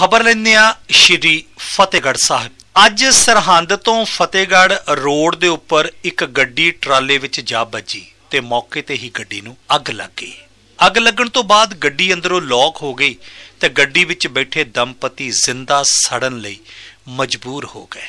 ਖਬਰ ਲੈਂਦੇ ਆ ਸ਼੍ਰੀ ਫਤਿਹਗੜ੍ਹ ਸਾਹਿਬ ਅੱਜ ਸਰਹੰਦ ਤੋਂ ਫਤਿਹਗੜ੍ਹ ਰੋਡ ਦੇ ਉੱਪਰ ਇੱਕ ਗੱਡੀ ਟਰਾਲੇ ਵਿੱਚ ਜਾ ਵੱਜੀ ਤੇ ਮੌਕੇ ਤੇ ਹੀ ਗੱਡੀ ਨੂੰ ਅੱਗ ਲੱਗ ਗਈ ਅੱਗ ਲੱਗਣ ਤੋਂ ਬਾਅਦ ਗੱਡੀ ਅੰਦਰੋਂ ਲੌਕ ਹੋ ਗਈ ਤੇ ਗੱਡੀ ਵਿੱਚ ਬੈਠੇ ਦੰਪਤੀ ਜ਼ਿੰਦਾ ਸੜਨ ਲਈ ਮਜਬੂਰ ਹੋ ਗਏ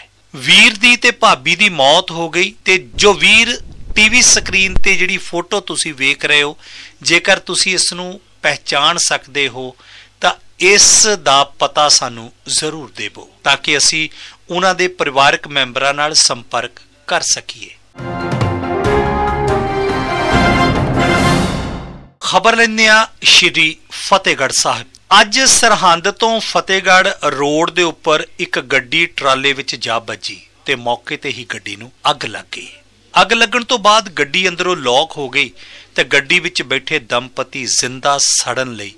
ਵੀਰ ਦੀ ਤੇ ਭਾਬੀ ਦੀ ਮੌਤ ਹੋ ਗਈ ਤੇ ਜੋ ਵੀਰ ਟੀਵੀ ਸਕਰੀਨ ਤੇ ਜਿਹੜੀ ਫੋਟੋ ਤੁਸੀਂ ਵੇਖ ਰਹੇ ਹੋ ਜੇਕਰ ਤੁਸੀਂ ਇਸ ਨੂੰ ਪਹਿਚਾਨ ਸਕਦੇ ਹੋ ਤਾਂ ਇਸ ਦਾ ਪਤਾ ਸਾਨੂੰ ਜ਼ਰੂਰ ਦੇਵੋ ਤਾਂ ਕਿ ਅਸੀਂ ਉਹਨਾਂ ਦੇ ਪਰਿਵਾਰਕ ਮੈਂਬਰਾਂ ਨਾਲ ਸੰਪਰਕ ਕਰ ਸਕੀਏ ਖਬਰ ਲੈਂਦੇ ਆ ਸ਼੍ਰੀ ਫਤਿਹਗੜ੍ਹ ਸਾਹਿਬ ਅੱਜ ਸਰਹੰਦ ਤੋਂ ਫਤਿਹਗੜ੍ਹ ਰੋਡ ਦੇ ਉੱਪਰ ਇੱਕ ਗੱਡੀ ਟਰਾਲੇ ਵਿੱਚ ਜਾ ਵੱਜੀ ਤੇ ਮੌਕੇ ਤੇ ਹੀ ਗੱਡੀ ਨੂੰ ਅੱਗ ਲੱਗ ਗਈ ਅੱਗ ਲੱਗਣ ਤੋਂ ਬਾਅਦ ਗੱਡੀ ਅੰਦਰੋਂ ਲੌਕ ਹੋ ਗਈ ਤੇ ਗੱਡੀ ਵਿੱਚ ਬੈਠੇ ਦੰਪਤੀ ਜ਼ਿੰਦਾ ਸੜਨ ਲਈ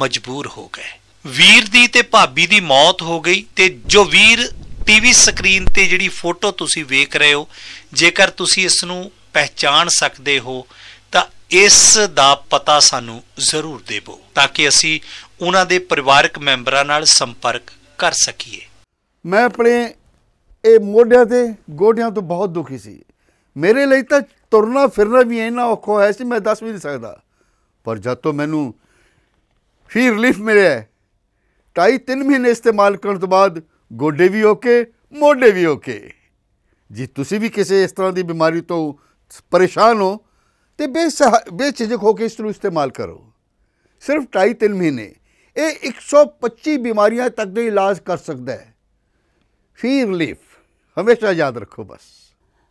ਮਜਬੂਰ ਹੋ ਗਏ ਵੀਰ ਦੀ ਤੇ ਭਾਬੀ ਦੀ ਮੌਤ ਹੋ ਗਈ ਤੇ ਜੋ ਵੀਰ ਟੀਵੀ ਸਕਰੀਨ ਤੇ ਜਿਹੜੀ ਫੋਟੋ ਤੁਸੀਂ ਵੇਖ ਰਹੇ ਹੋ ਜੇਕਰ ਤੁਸੀਂ ਇਸ ਨੂੰ ਪਹਿਚਾਣ ਸਕਦੇ ਹੋ ਤਾਂ ਇਸ ਦਾ ਪਤਾ ਸਾਨੂੰ ਜ਼ਰੂਰ ਦੇਵੋ ਤਾਂ ਕਿ ਅਸੀਂ ਉਹਨਾਂ ਦੇ ਪਰਿਵਾਰਕ ਮੈਂਬਰਾਂ ਨਾਲ ਸੰਪਰਕ ਕਰ ਸਕੀਏ ਮੈਂ ਆਪਣੇ ਇਹ ਮੋਢਿਆਂ ਤੇ ਗੋਡਿਆਂ ਤੋਂ ਬਹੁਤ ਦੁਖੀ ਸੀ ਮੇਰੇ ਲਈ ਤਾਂ ਤੁਰਨਾ ਫਿਰਨਾ ਵੀ ਇੰਨਾ ਔਖਾ ਹੈ ਸੀ ਮੈਂ ਦੱਸ ਵੀ ਨਹੀਂ ਸਕਦਾ ਪਰ ਜਦ ਤੋਂ ਮੈਨੂੰ ਫਿਰ ਰਿਲੀਫ ਮਿਲਿਆ 2 3 ਮਹੀਨੇ ਇਸਤੇਮਾਲ ਕਰਨ ਤੋਂ ਬਾਅਦ ਗੋਡੇ ਵੀ ਓਕੇ ਮੋਢੇ ਵੀ ਓਕੇ ਜੀ ਤੁਸੀਂ ਵੀ ਕਿਸੇ ਇਸ ਤਰ੍ਹਾਂ ਦੀ ਬਿਮਾਰੀ ਤੋਂ ਪਰੇਸ਼ਾਨ ਹੋ ਤੇ ਬੇਝਿਜਕ ਹੋ ਕੇ ਇਸ ਨੂੰ ਇਸਤੇਮਾਲ ਕਰੋ ਸਿਰਫ 2 3 ਮਹੀਨੇ ਇਹ 125 ਬਿਮਾਰੀਆਂ ਤੱਕ ਦੇ ਇਲਾਜ ਕਰ ਸਕਦਾ ਹੈ ਫਿਰ ਰਿਲੀਫ ਹਮੇਸ਼ਾ ਯਾਦ ਰੱਖੋ ਬਸ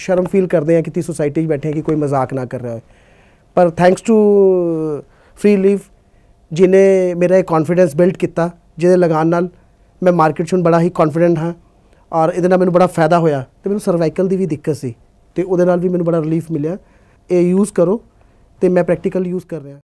ਸ਼ਰਮ ਫੀਲ ਕਰਦੇ ਆ ਕਿ ਤੁਸੀਂ ਸੋਸਾਇਟੀ 'ਚ ਬੈਠੇ ਆ ਕਿ ਕੋਈ ਮਜ਼ਾਕ ਨਾ ਕਰ ਰਿਹਾ ਹੋਵੇ ਪਰ ਥੈਂਕਸ ਟੂ ਫ੍ਰੀ ਲੀਵ ਜਿਨੇ ਮੇਰਾ ਇਹ ਕੌਨਫੀਡੈਂਸ ਬਿਲਡ ਕੀਤਾ ਜਿਹਦੇ ਲਗਾਨ ਨਾਲ ਮੈਂ ਮਾਰਕੀਟ 'ਚ ਹੁਣ ਬੜਾ ਹੀ ਕੌਨਫੀਡੈਂਟ ਹਾਂ ਔਰ ਇਹਦੇ ਨਾਲ ਮੈਨੂੰ ਬੜਾ ਫਾਇਦਾ ਹੋਇਆ ਤੇ ਮੈਨੂੰ ਸਰਵਾਈਕਲ ਦੀ ਵੀ ਦਿੱਕਤ ਸੀ ਤੇ ਉਹਦੇ ਨਾਲ ਵੀ ਮੈਨੂੰ ਬੜਾ ਰਿਲੀਫ ਮਿਲਿਆ ਇਹ ਯੂਜ਼ ਕਰੋ ਤੇ ਮੈਂ ਪ੍ਰੈਕਟੀਕਲ ਯੂਜ਼ ਕਰ ਰਿਹਾ